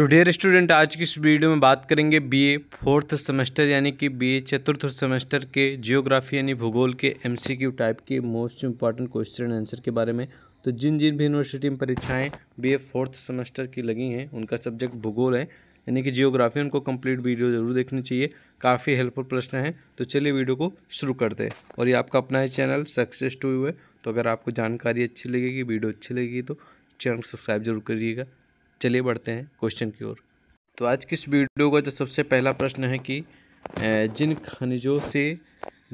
तो dear student आज की इस वीडियो में बात करेंगे बीए फोर्थ सेमेस्टर यानी कि बीए चतुर्थ सेमेस्टर के जियोग्राफी यानी भूगोल के एमसीक्यू टाइप के मोस्ट इंपॉर्टेंट क्वेश्चन आंसर के बारे में तो जिन जिन भी यूनिवर्सिटी में परीक्षाएँ बी ए फोर्थ सेमेस्टर की लगी हैं उनका सब्जेक्ट भूगोल है यानी कि जियोग्राफी उनको कम्प्लीट वीडियो ज़रूर देखनी चाहिए काफ़ी हेल्पफुल प्रश्न है तो चलिए वीडियो को शुरू करते हैं और ये आपका अपना ही चैनल सक्सेस टू है तो अगर आपको जानकारी अच्छी लगेगी वीडियो अच्छी लगेगी तो चैनल को सब्सक्राइब जरूर करिएगा चलिए बढ़ते हैं क्वेश्चन की ओर तो आज किस वीडियो का जो सबसे पहला प्रश्न है कि जिन खनिजों से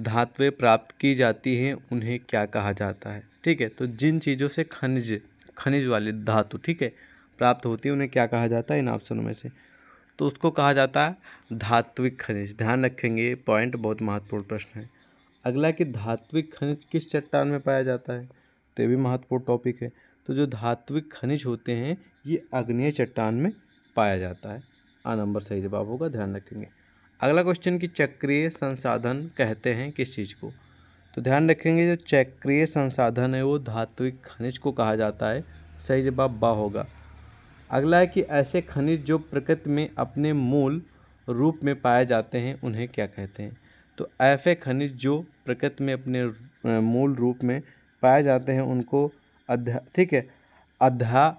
धातुएं प्राप्त की जाती हैं उन्हें क्या कहा जाता है ठीक है तो जिन चीज़ों से खनिज खनिज वाले धातु ठीक है प्राप्त होती है उन्हें क्या कहा जाता है इन ऑप्शनों में से तो उसको कहा जाता है धात्विक खनिज ध्यान रखेंगे ये पॉइंट बहुत महत्वपूर्ण प्रश्न है अगला कि धात्विक खनिज किस चट्टान में पाया जाता है तो ये भी महत्वपूर्ण टॉपिक है तो जो धात्विक खनिज होते हैं ये अग्नेय चट्टान में पाया जाता है आ नंबर सही जवाब होगा ध्यान रखेंगे अगला क्वेश्चन कि चक्रीय संसाधन कहते हैं किस चीज़ को तो ध्यान रखेंगे जो चक्रीय संसाधन है वो धात्विक खनिज को कहा जाता है सही जवाब बा होगा अगला है कि ऐसे खनिज जो प्रकृति में अपने मूल रूप में पाए जाते हैं उन्हें क्या कहते हैं तो ऐसे खनिज जो प्रकृति में अपने मूल रूप में पाए जाते हैं उनको अध्या ठीक है अध्या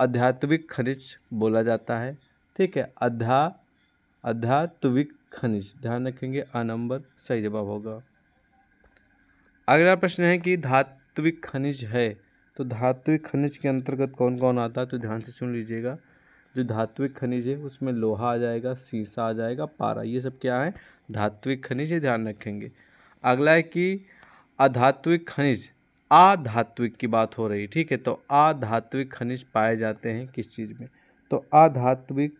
आध्यात्मिक खनिज बोला जाता है ठीक है अध्या आध्यात्मिक खनिज ध्यान रखेंगे आ नंबर सही जवाब होगा अगला प्रश्न है कि धात्विक खनिज है तो धात्विक खनिज के अंतर्गत कौन कौन आता है तो ध्यान से सुन लीजिएगा जो धात्विक खनिज है उसमें लोहा आ जाएगा सीसा आ जाएगा पारा ये सब क्या है धात्विक खनिज है ध्यान रखेंगे अगला है कि अधात्विक खनिज आधात्विक की बात हो रही ठीक है तो आधात्विक खनिज पाए जाते हैं किस चीज़ में तो आधात्विक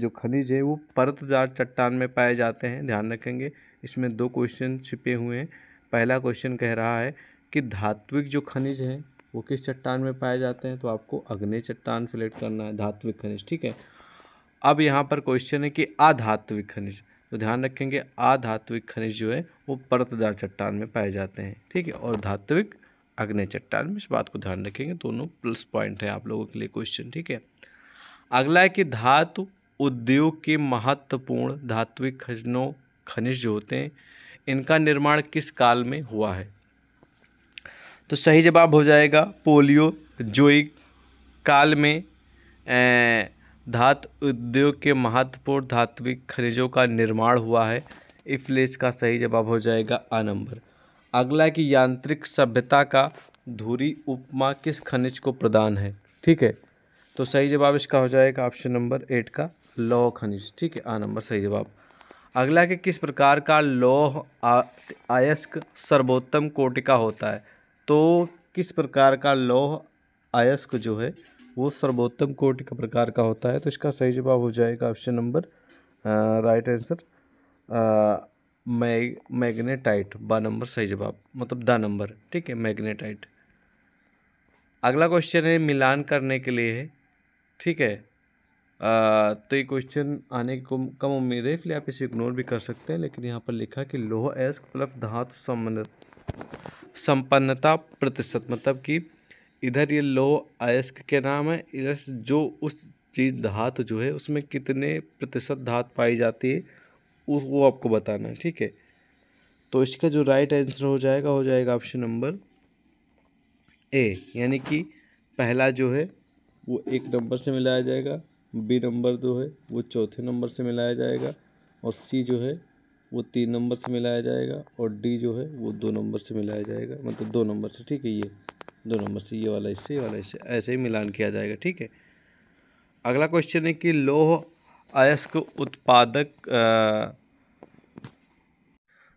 जो खनिज है वो परतदार चट्टान में पाए जाते हैं ध्यान रखेंगे इसमें दो क्वेश्चन छिपे हुए हैं पहला क्वेश्चन कह रहा है कि धात्विक जो खनिज हैं वो किस चट्टान में पाए जाते हैं तो आपको अग्नि चट्टान सिलेक्ट करना है धात्विक खनिज ठीक है अब यहाँ पर क्वेश्चन है कि आधात्विक खनिज तो ध्यान रखेंगे आधात्विक खनिज जो है वो परतदार चट्टान में पाए जाते हैं ठीक है और धात्विक अग्नि चट्टान में इस बात को ध्यान रखेंगे दोनों प्लस पॉइंट है आप लोगों के लिए क्वेश्चन ठीक है अगला है कि धातु उद्योग के महत्वपूर्ण धात्विक खजनों खनिज जो होते हैं इनका निर्माण किस काल में हुआ है तो सही जवाब हो जाएगा पोलियो जो एक काल में धातु उद्योग के महत्वपूर्ण धात्विक खनिजों का निर्माण हुआ है इसलिए का सही जवाब हो जाएगा आ नंबर अगला कि यांत्रिक सभ्यता का धुरी उपमा किस खनिज को प्रदान है ठीक है तो सही जवाब इसका हो जाएगा ऑप्शन नंबर एट का लौह खनिज ठीक है आ नंबर सही जवाब अगला कि किस प्रकार का लौह अयस्क सर्वोत्तम कोटिका का होता है तो किस प्रकार का लौह अयस्क जो है वो सर्वोत्तम कोटि का प्रकार का होता है तो इसका सही जवाब हो जाएगा option number right answer mag magnetite बा नंबर सही जवाब मतलब द नंबर ठीक है मैग्नेटाइट अगला क्वेश्चन है मिलान करने के लिए है ठीक है आ, तो ये क्वेश्चन आने की कम उम्मीद है इसलिए आप इसे इग्नोर भी कर सकते हैं लेकिन यहाँ पर लिखा कि लोह एस्क प्लस धातु संबंध संपन्नता प्रतिशत मतलब कि इधर ये लोह अयस्क के नाम है इधर जो उस चीज़ धातु जो है उसमें कितने प्रतिशत धात पाई जाती है उस वो आपको बताना है ठीक है तो इसका जो राइट आंसर हो जाएगा हो जाएगा ऑप्शन नंबर ए यानी कि पहला जो है वो एक नंबर से मिलाया जाएगा बी नंबर जो है वो चौथे नंबर से मिलाया जाएगा और सी जो है वो तीन नंबर से मिलाया जाएगा और डी जो है वो दो नंबर से मिलाया जाएगा मतलब दो नंबर से ठीक है ये दो नंबर से ये वाला इससे ये वाला इससे ऐसे ही मिलान किया जाएगा ठीक है अगला क्वेश्चन है कि लोह अयस्क उत्पादक आ,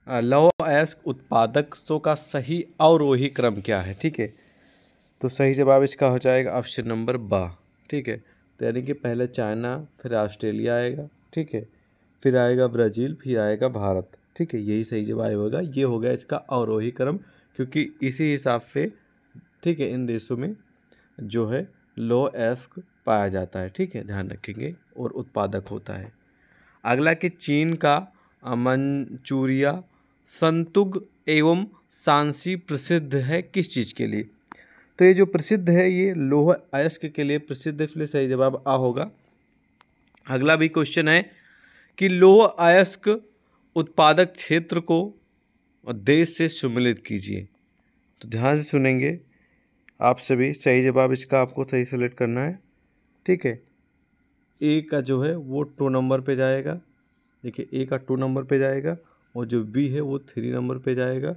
लौ उत्पादक उत्पादकों का सही अवरोही क्रम क्या है ठीक है तो सही जवाब इसका हो जाएगा ऑप्शन नंबर बा ठीक है तो यानी कि पहले चाइना फिर ऑस्ट्रेलिया आएगा ठीक है फिर आएगा ब्राज़ील फिर आएगा भारत ठीक है यही सही जवाब होगा ये हो गया इसका अवरोही क्रम क्योंकि इसी हिसाब से ठीक है इन देशों में जो है लो एस्क पाया जाता है ठीक है ध्यान रखेंगे और उत्पादक होता है अगला कि चीन का मंचूरिया संतुग एवं सांसी प्रसिद्ध है किस चीज़ के लिए तो ये जो प्रसिद्ध है ये लोह अयस्क के लिए प्रसिद्ध है इसलिए सही जवाब आ होगा अगला भी क्वेश्चन है कि लोह अयस्क उत्पादक क्षेत्र को देश से सम्मिलित कीजिए तो ध्यान से सुनेंगे आप सभी सही जवाब इसका आपको सही सेलेक्ट करना है ठीक है ए का जो है वो टू नंबर पे जाएगा देखिए ए का टू नंबर पे जाएगा और जो बी है वो थ्री नंबर पे जाएगा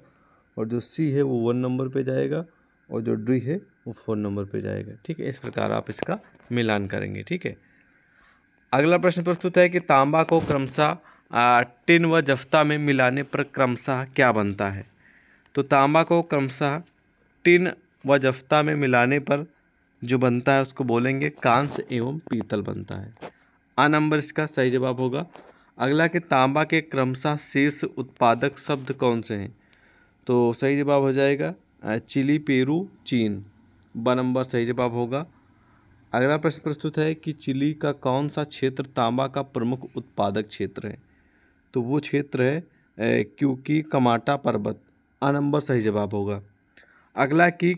और जो सी है वो वन नंबर पे जाएगा और जो डी है वो फोर नंबर पे जाएगा ठीक है इस प्रकार आप इसका मिलान करेंगे ठीक है अगला प्रश्न प्रस्तुत है कि तांबा को क्रमशः टिन व जफ्ता में मिलाने पर क्रमशः क्या बनता है तो तांबा को क्रमशः टिन व जफ्ता में मिलाने पर जो बनता है उसको बोलेंगे कांस एवं पीतल बनता है आ नंबर इसका सही जवाब होगा अगला के तांबा के क्रमशः शीर्ष उत्पादक शब्द कौन से हैं तो सही जवाब हो जाएगा चिली पेरू चीन ब नंबर सही जवाब होगा अगला प्रश्न प्रस्तुत है कि चिली का कौन सा क्षेत्र तांबा का प्रमुख उत्पादक क्षेत्र है तो वो क्षेत्र है क्योंकि कमाटा पर्वत अ नंबर सही जवाब होगा अगला कि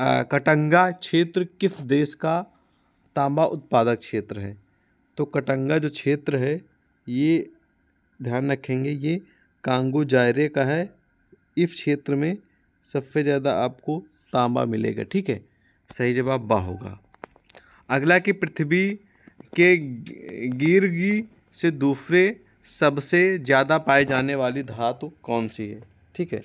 कटंगा क्षेत्र किस देश का तांबा उत्पादक क्षेत्र है तो कटंगा जो क्षेत्र है ये ध्यान रखेंगे ये कांगो जायरे का है इस क्षेत्र में सबसे ज़्यादा आपको तांबा मिलेगा ठीक है सही जवाब बा होगा अगला कि पृथ्वी के गिरगी से दूसरे सबसे ज़्यादा पाए जाने वाली धातु कौन सी है ठीक है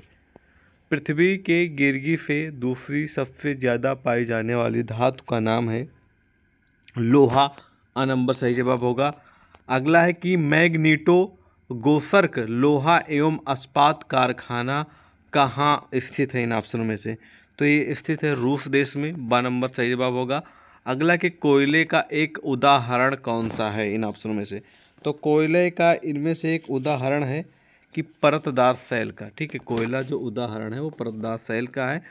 पृथ्वी के गिरगी से दूसरी सबसे ज़्यादा पाई जाने वाली धातु का नाम है लोहा अनंबर सही जवाब होगा अगला है कि मैग्नीटो गोसर्क लोहा एवं अस्पात कारखाना कहाँ स्थित है इन ऑप्शनों में से तो ये स्थित है रूस देश में बा नंबर सही जवाब होगा अगला कि कोयले का एक उदाहरण कौन सा है इन ऑप्शनों में से तो कोयले का इनमें से एक उदाहरण है कि परतदार सैल का ठीक है कोयला जो उदाहरण है वो परतदार सैल का है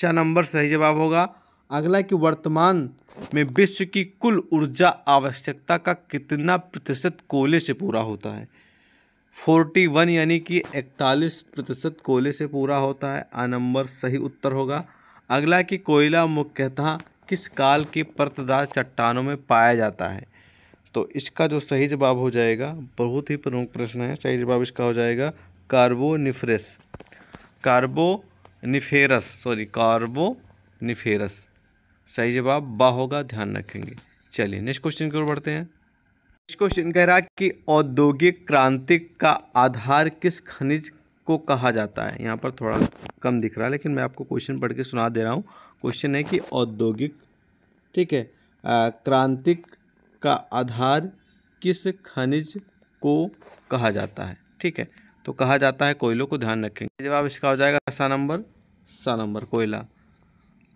शाह नंबर सही जवाब होगा अगला कि वर्तमान में विश्व की कुल ऊर्जा आवश्यकता का कितना प्रतिशत कोयले से पूरा होता है फोर्टी वन यानी कि इकतालीस प्रतिशत कोयले से पूरा होता है आ नंबर सही उत्तर होगा अगला कि कोयला मुख्यतः किस काल की परतदार चट्टानों में पाया जाता है तो इसका जो सही जवाब हो जाएगा बहुत ही प्रमुख प्रश्न है सही जवाब इसका हो जाएगा कार्बोनिफ्रेस कार्बोनिफेरस सॉरी कार्बोनिफेरस सही जवाब बा होगा ध्यान रखेंगे चलिए नेक्स्ट क्वेश्चन की ओर बढ़ते हैं नेक्स्ट क्वेश्चन कह रहा कि औद्योगिक क्रांति का आधार किस खनिज को कहा जाता है यहाँ पर थोड़ा कम दिख रहा है लेकिन मैं आपको क्वेश्चन पढ़ के सुना दे रहा हूँ क्वेश्चन है कि औद्योगिक ठीक है क्रांतिक का आधार किस खनिज को कहा जाता है ठीक है तो कहा जाता है कोयलों को ध्यान रखेंगे जवाब इसका हो जाएगा सा नंबर सा नंबर कोयला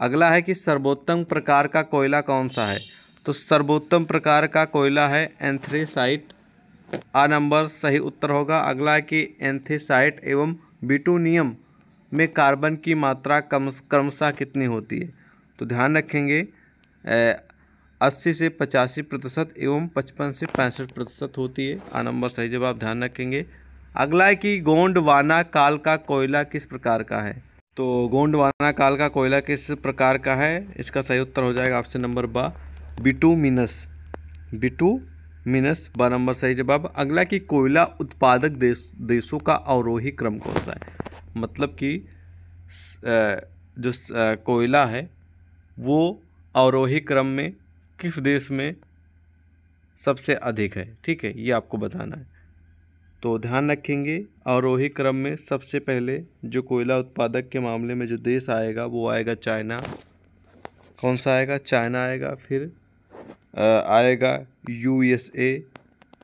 अगला है कि सर्वोत्तम प्रकार का कोयला कौन सा है तो सर्वोत्तम प्रकार का कोयला है एंथ्रेसाइट आ नंबर सही उत्तर होगा अगला है कि एंथेसाइट एवं बिटूनियम में कार्बन की मात्रा कम क्रमशः कितनी होती है तो ध्यान रखेंगे अस्सी से पचासी प्रतिशत एवं पचपन से पैंसठ प्रतिशत होती है आ नंबर सही जवाब ध्यान रखेंगे अगला है कि गोंडवाना काल का कोयला किस प्रकार का है तो गोंडवाना काल का कोयला किस प्रकार का है इसका सही उत्तर हो जाएगा ऑप्शन नंबर बा बिटू मिनस बिटू मिनस बा नंबर सही जवाब अगला कि कोयला उत्पादक देश देशों का अवरोही क्रम कौन सा है मतलब कि जो कोयला है वो अवरोही क्रम में किस देश में सबसे अधिक है ठीक है ये आपको बताना है तो ध्यान रखेंगे वही क्रम में सबसे पहले जो कोयला उत्पादक के मामले में जो देश आएगा वो आएगा चाइना कौन सा आएगा चाइना आएगा फिर आएगा यूएसए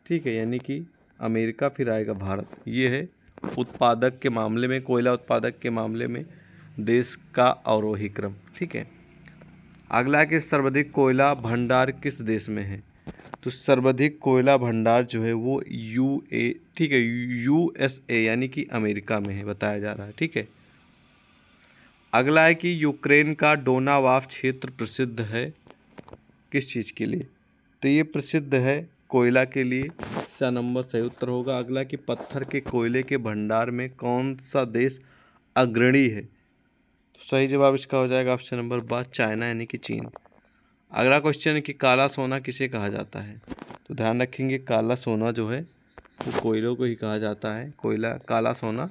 ठीक है यानी कि अमेरिका फिर आएगा भारत ये है उत्पादक के मामले में कोयला उत्पादक के मामले में देश का अवरोही क्रम ठीक है अगला कि सर्वाधिक कोयला भंडार किस देश में है तो सर्वाधिक कोयला भंडार जो है वो यू ए ठीक है यू एस ए यानी कि अमेरिका में है बताया जा रहा है ठीक है अगला है कि यूक्रेन का डोनावाफ क्षेत्र प्रसिद्ध है किस चीज़ के लिए तो ये प्रसिद्ध है कोयला के लिए सा नंबर सही उत्तर होगा अगला कि पत्थर के कोयले के भंडार में कौन सा देश अग्रणी है तो सही जवाब इसका हो जाएगा ऑप्शन नंबर बात चाइना यानी कि चीन अगला क्वेश्चन है कि काला सोना किसे कहा जाता है तो ध्यान रखेंगे काला सोना जो है वो कोयलों को ही कहा जाता है कोयला काला सोना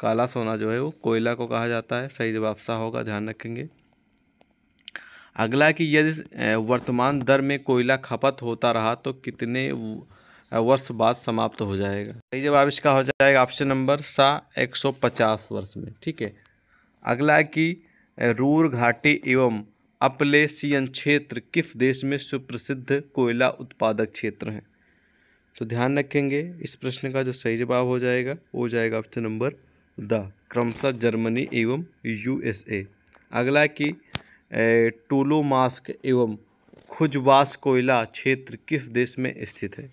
काला सोना जो है वो कोयला को कहा जाता है सही जवाब सा होगा ध्यान रखेंगे अगला कि यदि वर्तमान दर में कोयला खपत होता रहा तो कितने वर्ष बाद समाप्त हो जाएगा सही जवाब इसका हो जाएगा ऑप्शन नंबर सा एक वर्ष में ठीक है अगला कि रूर घाटी एवं अपलेसियन क्षेत्र किस देश में सुप्रसिद्ध कोयला उत्पादक क्षेत्र हैं तो ध्यान रखेंगे इस प्रश्न का जो सही जवाब हो जाएगा वो हो जाएगा ऑप्शन नंबर द क्रमशः जर्मनी एवं यूएसए अगला कि टोलोमास्क एवं खुजवास कोयला क्षेत्र किस देश में स्थित है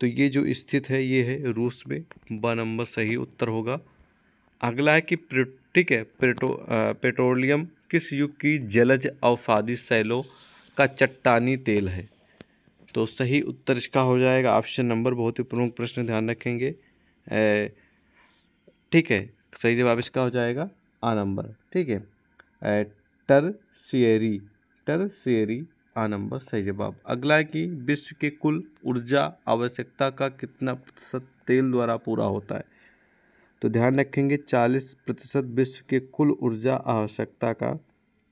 तो ये जो स्थित है ये है रूस में ब नंबर सही उत्तर होगा अगला है कि ठीक है पेट्रो पेट्रोलियम किस युग की जलज अवसादी शैलों का चट्टानी तेल है तो सही उत्तर इसका हो जाएगा ऑप्शन नंबर बहुत ही प्रमुख प्रश्न ध्यान रखेंगे ठीक है सही जवाब इसका हो जाएगा आ नंबर ठीक है टर सियरी टर सियरी आ नंबर सही जवाब अगला है कि विश्व के कुल ऊर्जा आवश्यकता का कितना प्रतिशत तेल द्वारा पूरा होता है तो ध्यान रखेंगे 40 प्रतिशत विश्व के कुल ऊर्जा आवश्यकता का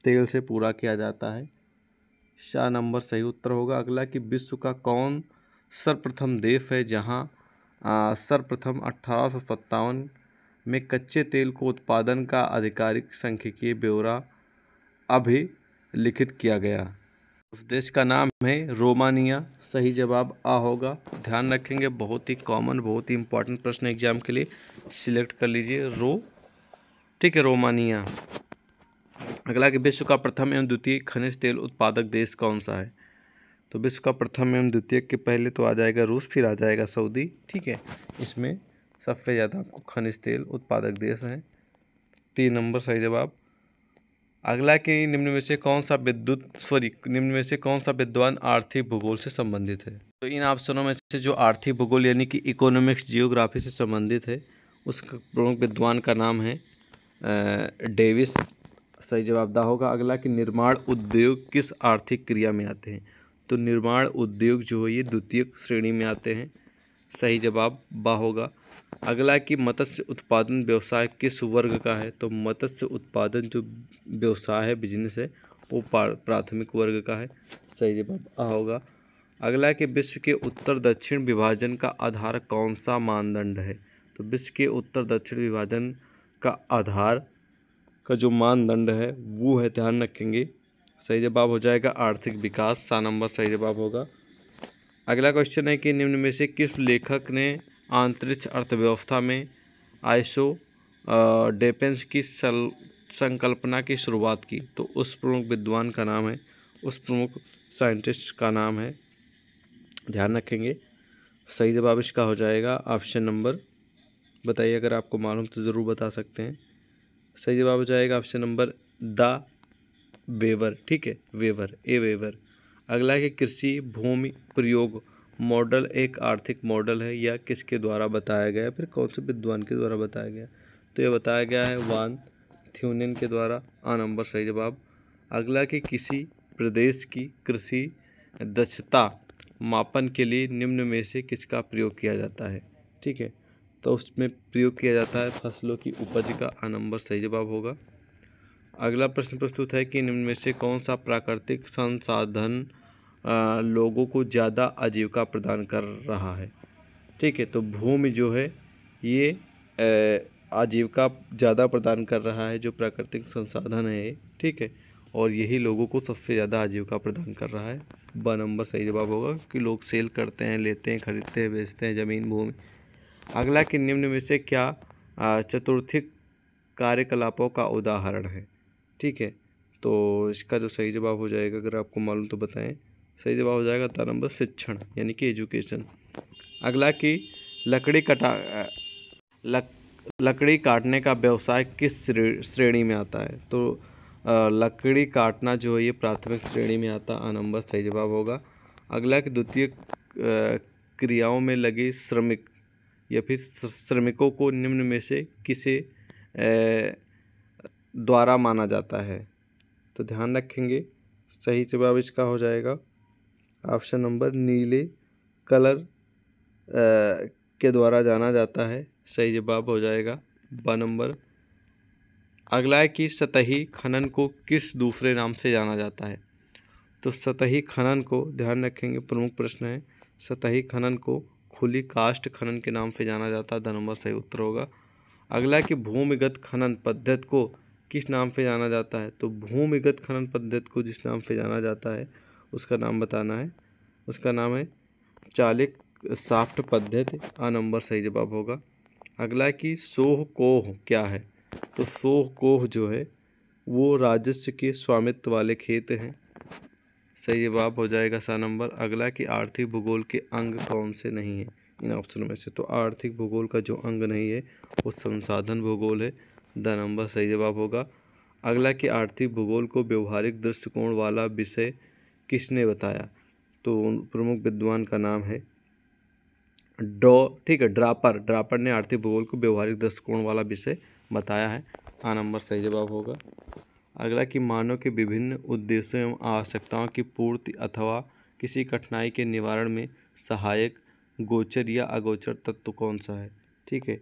तेल से पूरा किया जाता है शाह नंबर सही उत्तर होगा अगला कि विश्व का कौन सर्वप्रथम देश है जहां सर्वप्रथम अठारह में कच्चे तेल को उत्पादन का आधिकारिक संख्यकीय ब्यौरा अभी लिखित किया गया उस देश का नाम है रोमानिया सही जवाब आ होगा ध्यान रखेंगे बहुत ही कॉमन बहुत ही इंपॉर्टेंट प्रश्न एग्जाम के लिए सिलेक्ट कर लीजिए रो ठीक है रोमानिया अगला कि विश्व का प्रथम एवं द्वितीय खनिज तेल उत्पादक देश कौन सा है तो विश्व का प्रथम एवं द्वितीय के पहले तो आ जाएगा रूस फिर आ जाएगा सऊदी ठीक है इसमें सबसे ज़्यादा आपको खनिज तेल उत्पादक देश हैं तीन नंबर सही जवाब अगला कि निम्न में से कौन सा विद्युत सॉरी निम्न में से कौन सा विद्वान आर्थिक भूगोल से संबंधित है तो इन ऑप्शनों में से जो आर्थिक भूगोल यानी कि इकोनॉमिक्स जियोग्राफी से संबंधित है उस प्रमुख विद्वान का नाम है डेविस सही जवाब दा होगा अगला कि निर्माण उद्योग किस आर्थिक क्रिया में आते हैं तो निर्माण उद्योग जो है ये द्वितीय श्रेणी में आते हैं सही जवाब बा होगा अगला कि मत्स्य उत्पादन व्यवसाय किस वर्ग का है तो मत्स्य उत्पादन जो व्यवसाय है बिजनेस है वो प्राथमिक वर्ग का है सही जवाब आ होगा अगला कि विश्व के उत्तर दक्षिण विभाजन का आधार कौन सा मानदंड है तो विश्व के उत्तर दक्षिण विभाजन का आधार का जो मानदंड है वो है ध्यान रखेंगे सही जवाब हो जाएगा आर्थिक विकास सा नंबर सही जवाब होगा अगला क्वेश्चन है कि निम्न में से किस लेखक ने अंतरिक्ष अर्थव्यवस्था में आइसो डेपेंस की सल संकल्पना की शुरुआत की तो उस प्रमुख विद्वान का नाम है उस प्रमुख साइंटिस्ट का नाम है ध्यान रखेंगे सही जवाब इसका हो जाएगा ऑप्शन नंबर बताइए अगर आपको मालूम तो ज़रूर बता सकते हैं सही जवाब हो जाएगा ऑप्शन नंबर द वेवर ठीक है वेवर ए वेवर अगला है कृषि भूमि प्रयोग मॉडल एक आर्थिक मॉडल है या किसके द्वारा बताया गया फिर कौन से विद्वान के द्वारा बताया गया तो ये बताया गया है वान थ्यूनिन के द्वारा आ नंबर सही जवाब अगला कि किसी प्रदेश की कृषि दक्षता मापन के लिए निम्न में से किसका प्रयोग किया जाता है ठीक है तो उसमें प्रयोग किया जाता है फसलों की उपज का आ नंबर सही जवाब होगा अगला प्रश्न प्रस्तुत है कि निम्न में से कौन सा प्राकृतिक संसाधन लोगों को ज़्यादा आजीविका प्रदान कर रहा है ठीक है तो भूमि जो है ये आजीविका ज़्यादा प्रदान कर रहा है जो प्राकृतिक संसाधन है ठीक है और यही लोगों को सबसे ज़्यादा आजीविका प्रदान कर रहा है ब नंबर सही जवाब होगा कि लोग सेल करते हैं लेते हैं खरीदते हैं बेचते हैं ज़मीन भूमि अगला कि निम्न में से क्या चतुर्थिक कार्यकलापों का उदाहरण है ठीक है तो इसका जो सही जवाब हो जाएगा अगर आपको मालूम तो बताएं सही जवाब हो जाएगा तार नंबर शिक्षण यानी कि एजुकेशन अगला कि लकड़ी कटा लक लकड़ी काटने का व्यवसाय किस श्रेणी में आता है तो लकड़ी काटना जो है ये प्राथमिक श्रेणी में आता आ नंबर सही जवाब होगा अगला कि द्वितीय क्रियाओं में लगे श्रमिक या फिर श्रमिकों को निम्न में से किसे द्वारा माना जाता है तो ध्यान रखेंगे सही जवाब इसका हो जाएगा ऑप्शन नंबर नीले कलर आ, के द्वारा जाना जाता है सही जवाब हो जाएगा ब नंबर अगला है कि सतही खनन को किस दूसरे नाम से जाना जाता है तो सतही खनन को ध्यान रखेंगे प्रमुख प्रश्न है सतही खनन को खुली कास्ट खनन के नाम से जाना जाता है नंबर सही उत्तर होगा अगला कि भूमिगत खनन पद्धति को किस नाम से जाना जाता है तो भूमिगत खनन पद्धति को जिस नाम से जाना जाता है उसका नाम बताना है उसका नाम है चालिक साफ्ट पद्धति आ नंबर सही जवाब होगा अगला कि सोह कोह क्या है तो सोह कोह जो है वो राजस्व के स्वामित्व वाले खेत हैं सही जवाब हो जाएगा सा नंबर अगला कि आर्थिक भूगोल के अंग कौन से नहीं हैं इन ऑप्शनों में से तो आर्थिक भूगोल का जो अंग नहीं है वो संसाधन भूगोल है द नंबर सही जवाब होगा अगला कि आर्थिक भूगोल को व्यवहारिक दृष्टिकोण वाला विषय किसने बताया तो उन प्रमुख विद्वान का नाम है ड्रॉ ठीक है ड्रापर ड्रापर ने आर्थिक भूगोल को व्यवहारिक दृष्टिकोण वाला विषय बताया है आ नंबर सही जवाब होगा अगला कि मानव के विभिन्न उद्देश्यों एवं आवश्यकताओं की पूर्ति अथवा किसी कठिनाई के निवारण में सहायक गोचर या अगोचर तत्व कौन सा है ठीक है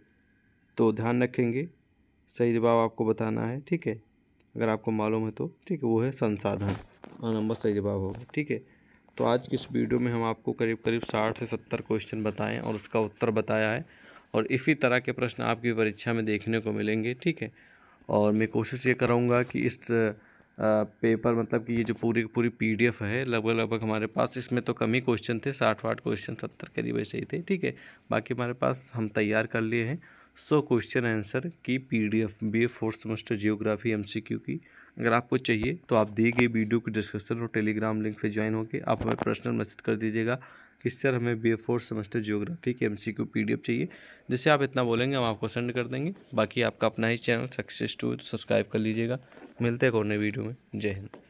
तो ध्यान रखेंगे सही जवाब आपको बताना है ठीक है अगर आपको मालूम है तो ठीक है वो है संसाधन और हाँ, नंबर सही जवाब होगा ठीक है तो आज की इस वीडियो में हम आपको करीब करीब साठ से सत्तर क्वेश्चन बताएं और उसका उत्तर बताया है और इसी तरह के प्रश्न आपकी परीक्षा में देखने को मिलेंगे ठीक है और मैं कोशिश ये करूँगा कि इस पेपर मतलब कि ये जो पूरी पूरी पीडीएफ है लगभग लगभग हमारे पास इसमें तो कम ही क्वेश्चन थे साठ वाठ क्वेश्चन सत्तर करीब ऐसे ही थे ठीक है बाकी हमारे पास हम तैयार कर लिए हैं सो क्वेश्चन आंसर की PDF A fourth semester geography MCQ की अगर आपको चाहिए तो आप दिए गए वीडियो के डिस्क्रिप्शन और टेलीग्राम लिंक से ज्वाइन होकर आप हमें पर्सनल मैसेज कर दीजिएगा कि सर हमें B A fourth semester geography की डी एफ चाहिए जिससे आप इतना बोलेंगे हम आपको सेंड कर देंगे बाकी आपका अपना ही चैनल सक्सेस टू सब्सक्राइब कर लीजिएगा मिलते हैं और नए वीडियो में जय हिंद